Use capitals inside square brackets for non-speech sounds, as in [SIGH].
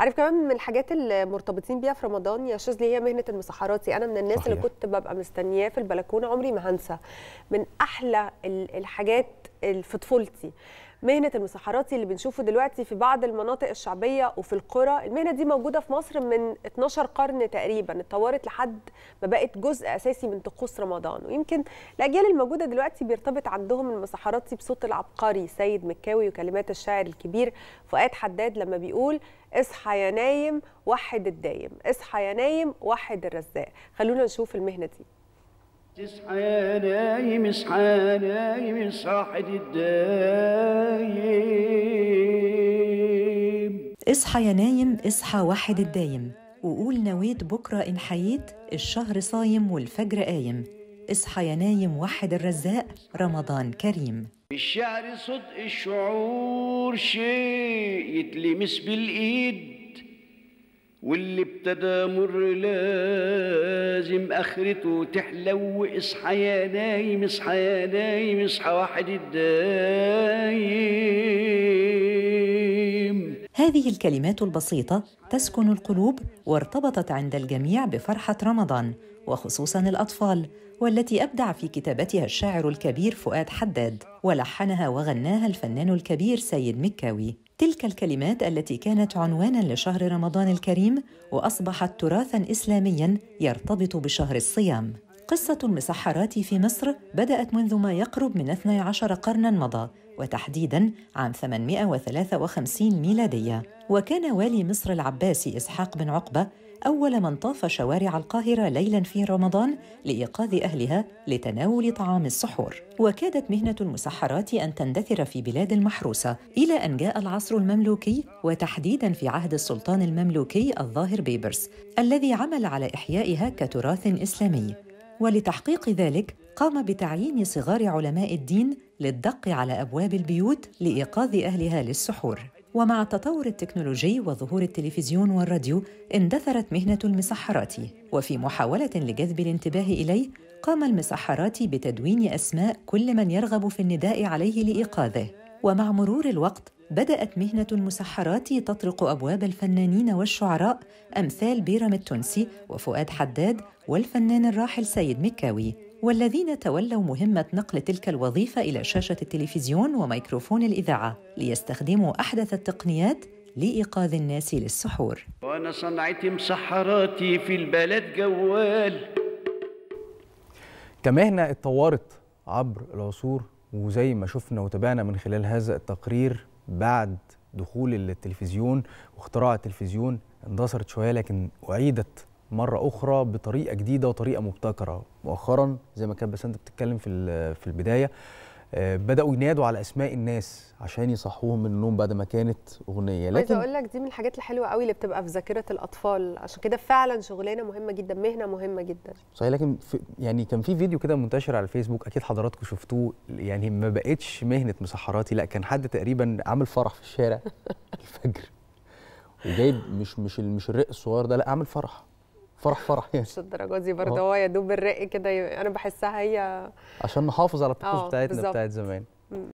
عارف كمان من الحاجات اللي مرتبطين بيها في رمضان يا شاذلي هي مهنه المسحراتي انا من الناس صحيح. اللي كنت ببقى مستنياه في البلكونه عمري ما هنسى من احلى الحاجات في طفولتي مهنه المسحراتي اللي بنشوفه دلوقتي في بعض المناطق الشعبيه وفي القرى المهنه دي موجوده في مصر من 12 قرن تقريبا اتطورت لحد ما بقت جزء اساسي من طقوس رمضان ويمكن الاجيال الموجوده دلوقتي بيرتبط عندهم المسحراتي بصوت العبقري سيد مكاوي وكلمات الشاعر الكبير فؤاد حداد لما بيقول اصحى يا نايم وحد الدايم اصحى يا نايم وحد الرزاق خلونا نشوف المهنه دي اصحى يا نايم اصحى يا نايم صاحي الدار اصحى يا نايم اصحى واحد الدايم وقول نويت بكرة إن حييت الشهر صايم والفجر قايم اصحى يا نايم وحد الرزاق رمضان كريم بالشعر صدق الشعور شيء يتلمس بالإيد واللي ابتدى مر لازم اخرته تحلو اصحى يا نايم اصحى يا نايم اصحى واحد الدايم هذه الكلمات البسيطة تسكن القلوب وارتبطت عند الجميع بفرحة رمضان وخصوصا الأطفال والتي أبدع في كتابتها الشاعر الكبير فؤاد حداد ولحنها وغناها الفنان الكبير سيد مكاوي تلك الكلمات التي كانت عنوانا لشهر رمضان الكريم واصبحت تراثا اسلاميا يرتبط بشهر الصيام قصة المسحرات في مصر بدأت منذ ما يقرب من 12 قرنا مضى وتحديدا عام 853 ميلادية وكان والي مصر العباسي إسحاق بن عقبة أول من طاف شوارع القاهرة ليلا في رمضان لإيقاظ أهلها لتناول طعام السحور وكادت مهنة المسحرات أن تندثر في بلاد المحروسة إلى أن جاء العصر المملوكي وتحديدا في عهد السلطان المملوكي الظاهر بيبرس الذي عمل على إحيائها كتراث إسلامي ولتحقيق ذلك قام بتعيين صغار علماء الدين للدق على ابواب البيوت لايقاظ اهلها للسحور ومع التطور التكنولوجي وظهور التلفزيون والراديو اندثرت مهنه المسحرات وفي محاوله لجذب الانتباه اليه قام المسحرات بتدوين اسماء كل من يرغب في النداء عليه لايقاظه ومع مرور الوقت بدأت مهنة المسحرات تطرق أبواب الفنانين والشعراء أمثال بيرم التونسي وفؤاد حداد والفنان الراحل سيد مكاوي والذين تولوا مهمة نقل تلك الوظيفة إلى شاشة التلفزيون وميكروفون الإذاعة ليستخدموا أحدث التقنيات لإيقاظ الناس للسحور وأنا صنعتي مسحراتي في البلد جوال كمهنة اتطورت عبر العصور وزي ما شفنا وتابعنا من خلال هذا التقرير بعد دخول التلفزيون واختراع التلفزيون اندثرت شويه لكن اعيدت مره اخرى بطريقه جديده وطريقه مبتكره مؤخرا زي ما كانت بسنت بتتكلم في في البدايه آه، بداوا ينادوا على اسماء الناس عشان يصحوهم من النوم بعد ما كانت اغنيه لكن عايز اقول لك دي من الحاجات الحلوه قوي اللي بتبقى في ذاكره الاطفال عشان كده فعلا شغلانه مهمه جدا مهنه مهمه جدا صحيح لكن في يعني كان في فيديو كده منتشر على الفيسبوك اكيد حضراتكم شفتوه يعني ما بقتش مهنه مسحراتي لا كان حد تقريبا عامل فرح في الشارع [LAUGHS] الفجر وجايب مش مش مش الرق الصغير ده لا عامل فرح فرح فرح يعني مش الدرجه دي برضه هو يا دوب الرق كده انا بحسها هي عشان نحافظ على الطقوس آه، بتاعتنا بتاعت زمان